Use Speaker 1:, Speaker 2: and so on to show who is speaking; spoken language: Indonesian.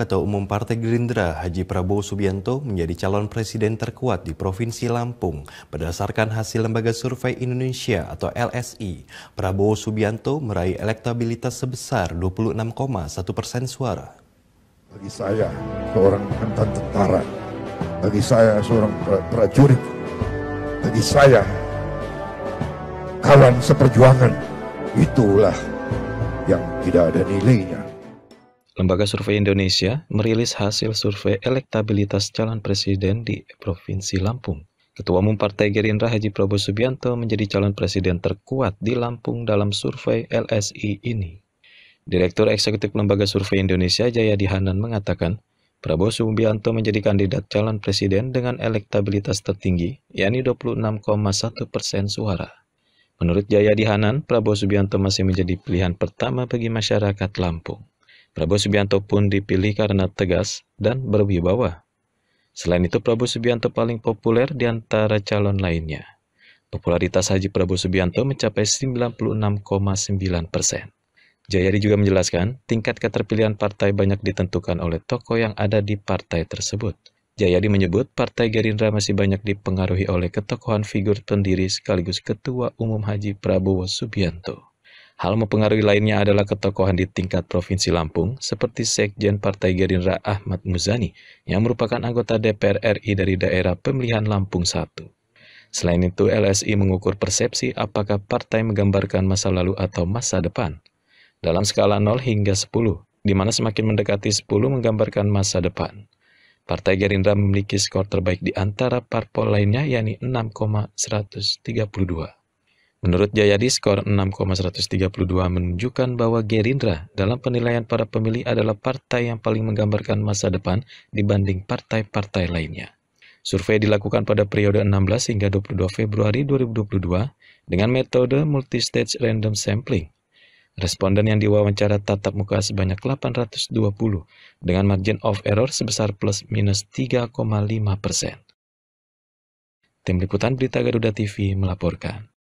Speaker 1: Ketua Umum Partai Gerindra Haji Prabowo Subianto menjadi calon presiden terkuat di Provinsi Lampung berdasarkan hasil Lembaga Survei Indonesia atau LSI. Prabowo Subianto meraih elektabilitas sebesar 26,1 persen suara.
Speaker 2: Bagi saya seorang mantan tentara, bagi saya seorang prajurit, bagi saya kawan seperjuangan, itulah yang tidak ada nilainya
Speaker 3: Lembaga Survei Indonesia merilis hasil survei elektabilitas calon presiden di Provinsi Lampung. Ketua Umum Partai Gerindra Haji Prabowo Subianto menjadi calon presiden terkuat di Lampung dalam survei LSI ini. Direktur Eksekutif Lembaga Survei Indonesia Jaya Dihanan mengatakan, Prabowo Subianto menjadi kandidat calon presiden dengan elektabilitas tertinggi, yakni 26,1 persen suara. Menurut Jaya Dihanan, Prabowo Subianto masih menjadi pilihan pertama bagi masyarakat Lampung. Prabowo Subianto pun dipilih karena tegas dan berwibawa. Selain itu, Prabowo Subianto paling populer di antara calon lainnya. Popularitas Haji Prabowo Subianto mencapai 96,9 persen. Jayadi juga menjelaskan, tingkat keterpilihan partai banyak ditentukan oleh tokoh yang ada di partai tersebut. Jayadi menyebut partai Gerindra masih banyak dipengaruhi oleh ketokohan figur pendiri sekaligus Ketua Umum Haji Prabowo Subianto. Hal mempengaruhi lainnya adalah ketokohan di tingkat Provinsi Lampung, seperti Sekjen Partai Gerindra Ahmad Muzani, yang merupakan anggota DPR RI dari daerah pemilihan Lampung I. Selain itu, LSI mengukur persepsi apakah partai menggambarkan masa lalu atau masa depan. Dalam skala 0 hingga 10, di mana semakin mendekati 10 menggambarkan masa depan. Partai Gerindra memiliki skor terbaik di antara parpol lainnya, yakni 6,132. Menurut Jayadi, skor 6,132 menunjukkan bahwa Gerindra dalam penilaian para pemilih adalah partai yang paling menggambarkan masa depan dibanding partai-partai lainnya. Survei dilakukan pada periode 16 hingga 22 Februari 2022 dengan metode multistage random sampling. Responden yang diwawancara tatap muka sebanyak 820 dengan margin of error sebesar plus minus 3,5 persen. Tim Liputan Berita Garuda TV melaporkan.